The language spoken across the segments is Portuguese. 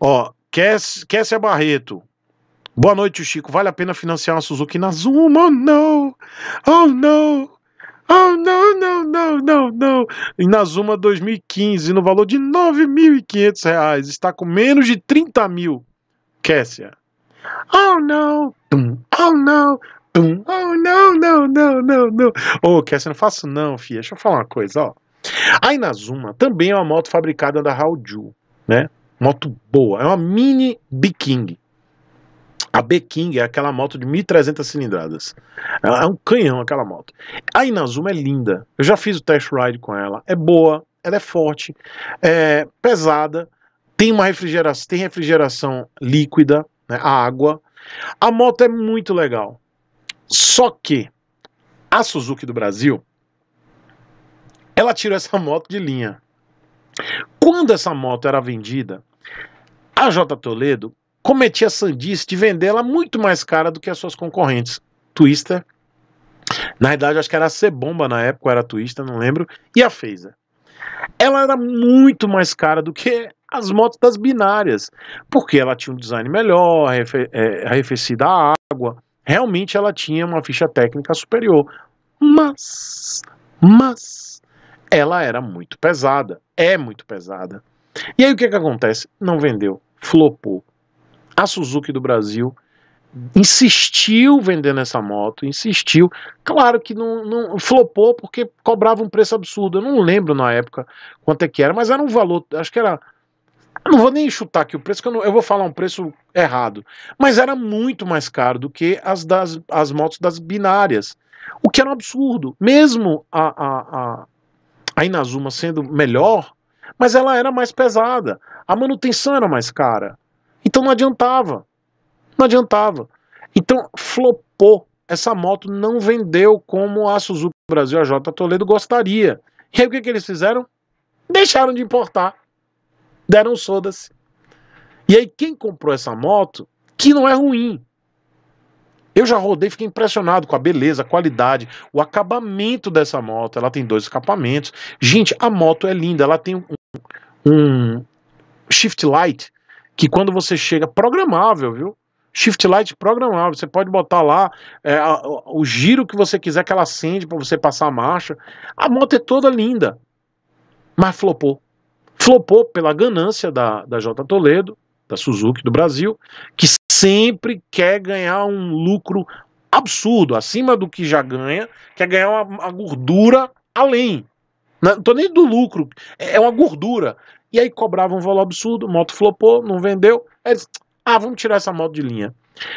Ó, Kessia é Barreto. Boa noite, Chico. Vale a pena financiar uma Suzuki na Zoom? Oh, não! Oh, não! Oh, não, não, não, não, não. Inazuma 2015, no valor de R$ 9.500. Está com menos de 30 mil. Kessia. Oh, não. Oh, não. Oh, não, não, não, não, não. Ô, oh, Kessia, não faço não, filha. Deixa eu falar uma coisa, ó. A Inazuma também é uma moto fabricada da Ju, né? Moto boa. É uma mini B-King. A B-King é aquela moto de 1.300 cilindradas. é um canhão aquela moto. A Inazuma é linda. Eu já fiz o test ride com ela. É boa, ela é forte, é pesada, tem uma refrigeração, tem refrigeração líquida, né, a água. A moto é muito legal. Só que a Suzuki do Brasil, ela tirou essa moto de linha. Quando essa moto era vendida, a J. Toledo cometia sandice de vendê-la muito mais cara do que as suas concorrentes, Twister. Na verdade, acho que era a Cebomba na época, era a Twister, não lembro, e a Phaser. Ela era muito mais cara do que as motos das binárias, porque ela tinha um design melhor, é, arrefecida a água, realmente ela tinha uma ficha técnica superior. Mas, mas, ela era muito pesada, é muito pesada. E aí o que, é que acontece? Não vendeu, flopou. A Suzuki do Brasil insistiu vendendo essa moto, insistiu. Claro que não, não flopou porque cobrava um preço absurdo. Eu não lembro na época quanto é que era, mas era um valor, acho que era eu não vou nem chutar aqui o preço, que eu, não, eu, vou falar um preço errado. Mas era muito mais caro do que as, das, as motos das binárias. O que era um absurdo. Mesmo a, a, a, a Inazuma sendo melhor, mas ela era mais pesada, a manutenção era mais cara. Então não adiantava. Não adiantava. Então flopou. Essa moto não vendeu como a Suzuki Brasil, a J Toledo gostaria. E aí o que, que eles fizeram? Deixaram de importar. Deram soda-se. E aí quem comprou essa moto, que não é ruim, eu já rodei, fiquei impressionado com a beleza, a qualidade, o acabamento dessa moto. Ela tem dois escapamentos. Gente, a moto é linda, ela tem um um shift light que quando você chega programável, viu? Shift light programável, você pode botar lá é, a, o giro que você quiser que ela acende para você passar a marcha. A moto é toda linda, mas flopou. Flopou pela ganância da, da J Toledo, da Suzuki do Brasil, que sempre quer ganhar um lucro absurdo, acima do que já ganha, quer ganhar uma, uma gordura além. Não tô nem do lucro, é, é uma gordura. E aí cobrava um valor absurdo, moto flopou, não vendeu. Aí eles, ah, vamos tirar essa moto de linha.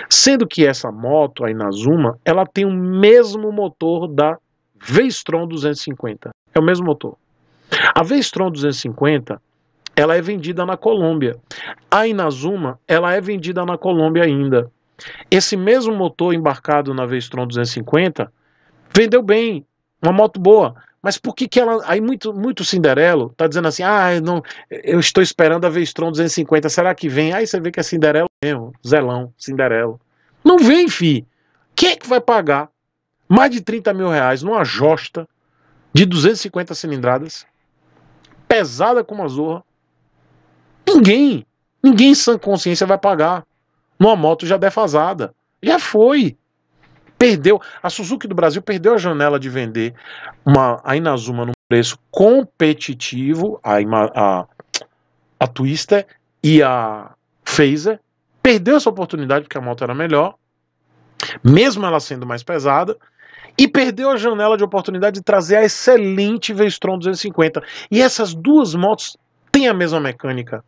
Sendo que essa moto, aí na Zuma, ela tem o mesmo motor da v 250. É o mesmo motor. A v 250, ela é vendida na Colômbia. A Inazuma, ela é vendida na Colômbia ainda. Esse mesmo motor embarcado na v 250 vendeu bem, uma moto boa. Mas por que, que ela. Aí muito, muito Cinderelo tá dizendo assim: ah, eu, não, eu estou esperando a Vestron 250, será que vem? Aí você vê que é Cinderelo mesmo, Zelão, Cinderelo. Não vem, fi. Quem é que vai pagar mais de 30 mil reais numa josta de 250 cilindradas, pesada como a Zorra? Ninguém. Ninguém em sã consciência vai pagar numa moto já defasada. Já foi perdeu. A Suzuki do Brasil perdeu a janela de vender uma, a Inazuma num preço competitivo, a, a, a Twister e a Phaser. Perdeu essa oportunidade porque a moto era melhor, mesmo ela sendo mais pesada. E perdeu a janela de oportunidade de trazer a excelente Vestron 250. E essas duas motos têm a mesma mecânica.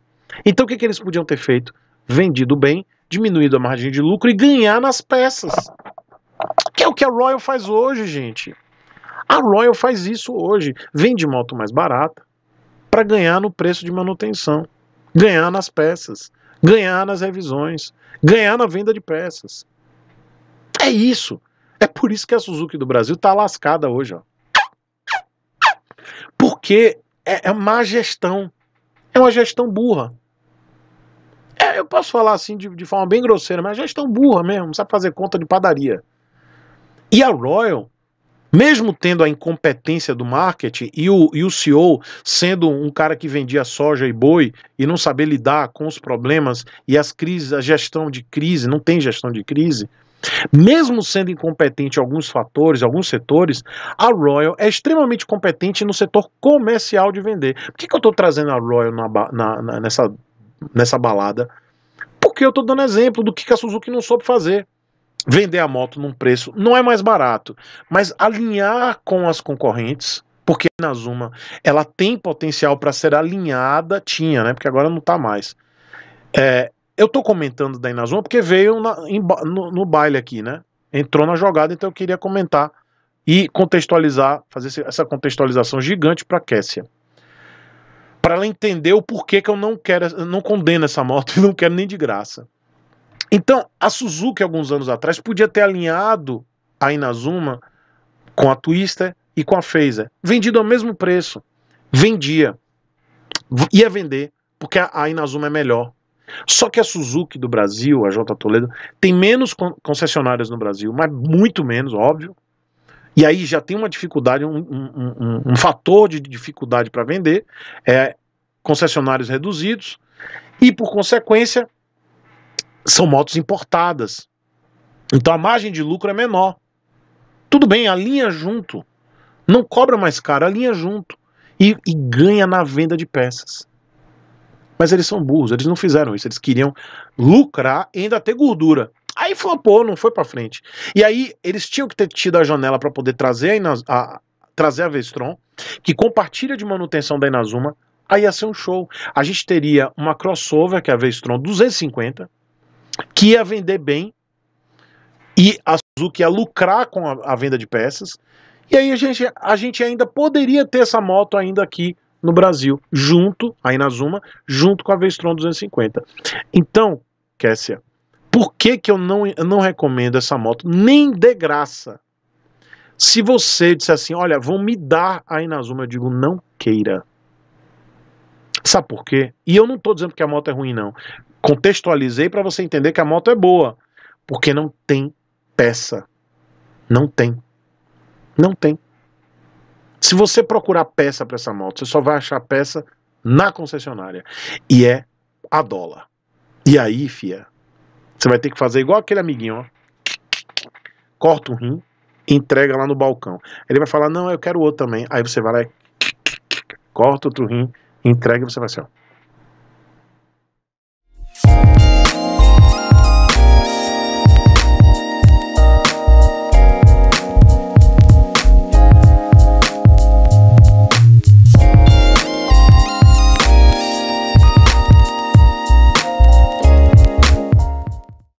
Então o que, que eles podiam ter feito? Vendido bem, diminuído a margem de lucro e ganhar nas peças. Que é o que a Royal faz hoje, gente. A Royal faz isso hoje. Vende moto mais barata para ganhar no preço de manutenção, ganhar nas peças, ganhar nas revisões, ganhar na venda de peças. É isso. É por isso que a Suzuki do Brasil está lascada hoje. Ó. Porque é, é má gestão. É uma gestão burra. É, eu posso falar assim de, de forma bem grosseira, mas é gestão burra mesmo, não sabe fazer conta de padaria. E a Royal, mesmo tendo a incompetência do marketing e o, e o CEO sendo um cara que vendia soja e boi e não saber lidar com os problemas e as crises, a gestão de crise, não tem gestão de crise, mesmo sendo incompetente em alguns fatores, alguns setores, a Royal é extremamente competente no setor comercial de vender. Por que, que eu estou trazendo a Royal na, na, na, nessa, nessa balada? Porque eu estou dando exemplo do que, que a Suzuki não soube fazer vender a moto num preço não é mais barato, mas alinhar com as concorrentes, porque a Inazuma ela tem potencial para ser alinhada, tinha, né? Porque agora não está mais. É, eu estou comentando da Inazuma porque veio na, em, no, no, baile aqui, né? Entrou na jogada, então eu queria comentar e contextualizar, fazer essa contextualização gigante para Kessia. Para ela entender o porquê que eu não quero, eu não condeno essa moto e não quero nem de graça. Então, a Suzuki, alguns anos atrás, podia ter alinhado a Inazuma com a Twister e com a Phaser. Vendido ao mesmo preço. Vendia. Ia vender, porque a Inazuma é melhor. Só que a Suzuki do Brasil, a J Toledo, tem menos concessionárias no Brasil, mas muito menos, óbvio. E aí já tem uma dificuldade, um, um, um, um fator de dificuldade para vender, é concessionários reduzidos, e por consequência, são motos importadas. Então a margem de lucro é menor. Tudo bem, alinha junto. Não cobra mais caro, alinha junto. E, e ganha na venda de peças. Mas eles são burros, eles não fizeram isso. Eles queriam lucrar e ainda ter gordura. Aí flopou, não foi para frente. E aí eles tinham que ter tido a janela para poder trazer a, a, trazer a Vestron, que compartilha de manutenção da Inazuma. Aí ia ser um show. A gente teria uma crossover, que é a Vestron 250, que ia vender bem e a Suzuki ia lucrar com a, a venda de peças. E aí a gente, a gente ainda poderia ter essa moto ainda aqui no Brasil, junto, aí na Zuma, junto com a Vestron 250. Então, Kessia, por que, que eu, não, eu não recomendo essa moto nem de graça? Se você disser assim, olha, vão me dar a Inazuma, eu digo, não queira. Sabe por quê? E eu não estou dizendo que a moto é ruim, não contextualizei para você entender que a moto é boa, porque não tem peça. Não tem. Não tem. Se você procurar peça para essa moto, você só vai achar peça na concessionária. E é a dólar. E aí, fia, você vai ter que fazer igual aquele amiguinho, ó. Corta o rim, entrega lá no balcão. Ele vai falar: "Não, eu quero outro também". Aí você vai lá, corta outro rim, entrega e você vai assim, ó.